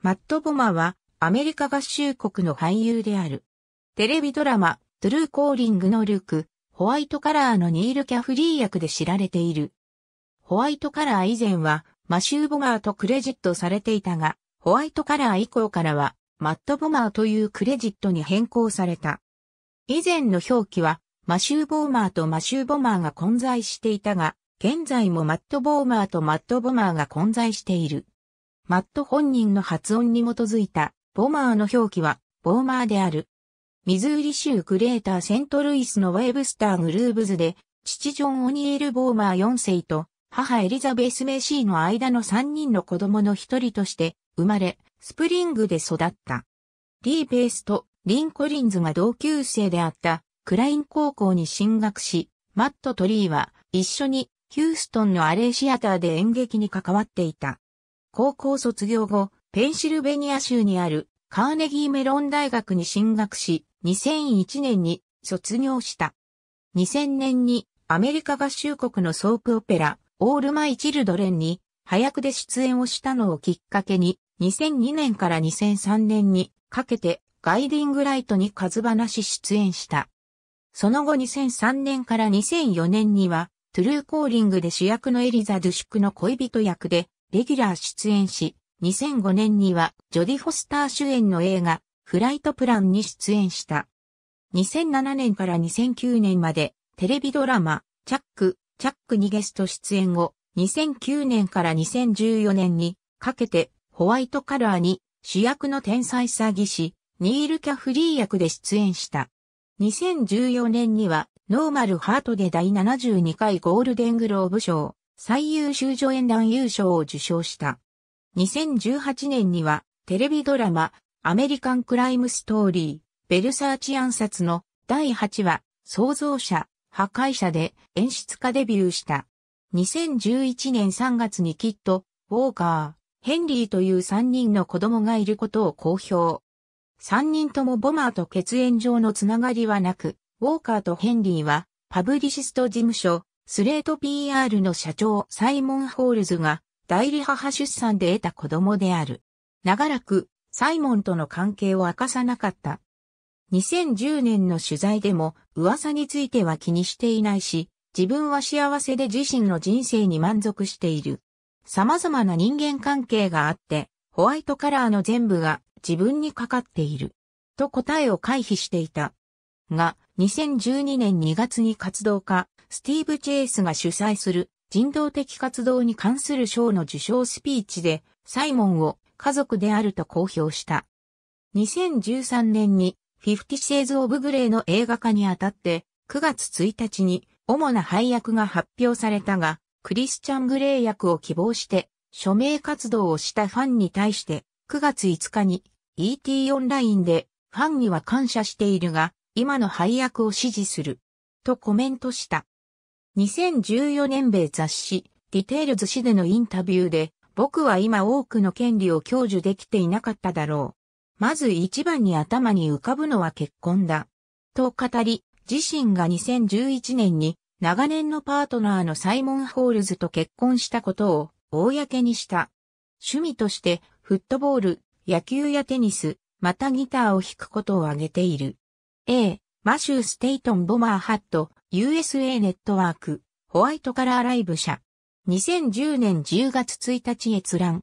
マット・ボマはアメリカ合衆国の俳優である。テレビドラマ、トゥルー・コーリングのルーク、ホワイトカラーのニール・キャフリー役で知られている。ホワイトカラー以前はマシュー・ボマーとクレジットされていたが、ホワイトカラー以降からはマット・ボマーというクレジットに変更された。以前の表記はマシュー・ボーマーとマシュー・ボマーが混在していたが、現在もマット・ボーマーとマット・ボマーが混在している。マット本人の発音に基づいた、ボマーの表記は、ボーマーである。ミズーリ州クレーターセントルイスのウェブスターグルーブズで、父ジョン・オニール・ボーマー4世と、母エリザベス・メシーの間の3人の子供の一人として、生まれ、スプリングで育った。リー・ベースとリン・コリンズが同級生であった、クライン高校に進学し、マットトリーは、一緒にヒューストンのアレイシアターで演劇に関わっていた。高校卒業後、ペンシルベニア州にあるカーネギーメロン大学に進学し、2001年に卒業した。2000年にアメリカ合衆国のソープオペラ、オールマイ・チルドレンに早くで出演をしたのをきっかけに、2002年から2003年にかけてガイディングライトに数話出演した。その後2003年から2004年には、トゥルーコーリングで主役のエリザ・ドゥシュクの恋人役でレギュラー出演し、2005年にはジョディ・フォスター主演の映画、フライトプランに出演した。2007年から2009年までテレビドラマ、チャック、チャックにゲスト出演後、2009年から2014年にかけてホワイトカラーに主役の天才詐欺師、ニール・キャフリー役で出演した。2014年にはノーマルハートで第72回ゴールデングローブ賞、最優秀助演男優賞を受賞した。2018年には、テレビドラマ、アメリカンクライムストーリー、ベルサーチ暗殺の第8話、創造者、破壊者で演出家デビューした。2011年3月にキッド、ウォーカー、ヘンリーという3人の子供がいることを公表。3人ともボマーと血縁上のつながりはなく、ウォーカーとヘンリーは、パブリシスト事務所、スレート PR の社長サイモン・ホールズが代理母出産で得た子供である。長らくサイモンとの関係を明かさなかった。2010年の取材でも噂については気にしていないし、自分は幸せで自身の人生に満足している。様々な人間関係があって、ホワイトカラーの全部が自分にかかっている。と答えを回避していた。が、2012年2月に活動家、スティーブ・チェイスが主催する人道的活動に関する賞の受賞スピーチで、サイモンを家族であると公表した。2013年に、フィフティシェーズ・オブ・グレーの映画化にあたって、9月1日に主な配役が発表されたが、クリスチャン・グレー役を希望して、署名活動をしたファンに対して、9月5日に ET オンラインで、ファンには感謝しているが、今の配役を支持する、とコメントした。2014年米雑誌、ディテールズ誌でのインタビューで、僕は今多くの権利を享受できていなかっただろう。まず一番に頭に浮かぶのは結婚だ。と語り、自身が2011年に長年のパートナーのサイモン・ホールズと結婚したことを公にした。趣味としてフットボール、野球やテニス、またギターを弾くことを挙げている。A. マシュー・ステイトン・ボマー・ハット、USA ネットワーク、ホワイトカラーライブ社。2010年10月1日閲覧。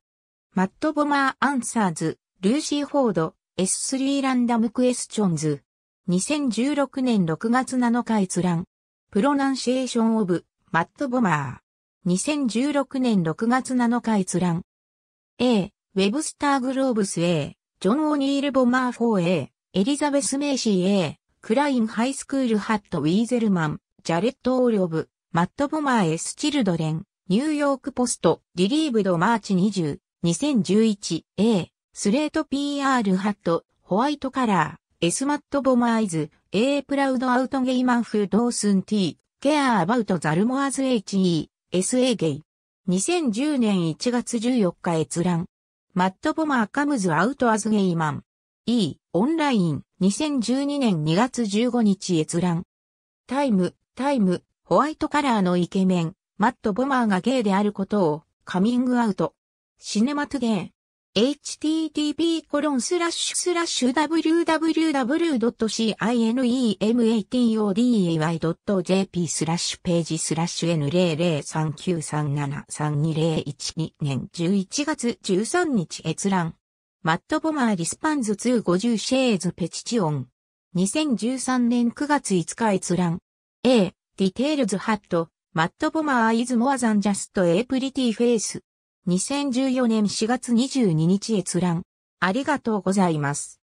マット・ボマー・アンサーズ、ルーシー・フォード、S3 ランダム・クエスチョンズ。2016年6月7日閲覧。プロナンシエーション・オブ、マット・ボマー。2016年6月7日閲覧。A、ウェブスター・グローブス A、ジョン・オニール・ボマー 4A、エリザベス・メイシー A、クラインハイスクールハット・ウィーゼルマン、ジャレット・オール・オブ、マット・ボマー・エス・チルドレン、ニューヨーク・ポスト、リリーブド・マーチ20、2011、A、スレート PR ハット、ホワイトカラー、エスマットボマーイズ、A プラウドアウトゲイマンフドースン T、ケアアバウトザルモアズ HE、SA ゲイ。2010年1月14日閲覧。マットボマーカムズアウトアズゲイマン。E、オンライン。2012年2月15日閲覧。タイム、タイム、ホワイトカラーのイケメン、マット・ボマーがゲイであることをカミングアウト。シネマトゥゲイ。http コロンスラッシュスラッシュ www.cinematoday.jp スラッシュページスラッシュ N00393732012 年11月13日閲覧。マット・ボマー・リスパンズ250シェーズ・ペチチオン。2013年9月5日閲覧。A, Details Hat, マット・ボマー is more than just a pretty face。2014年4月22日閲覧。ありがとうございます。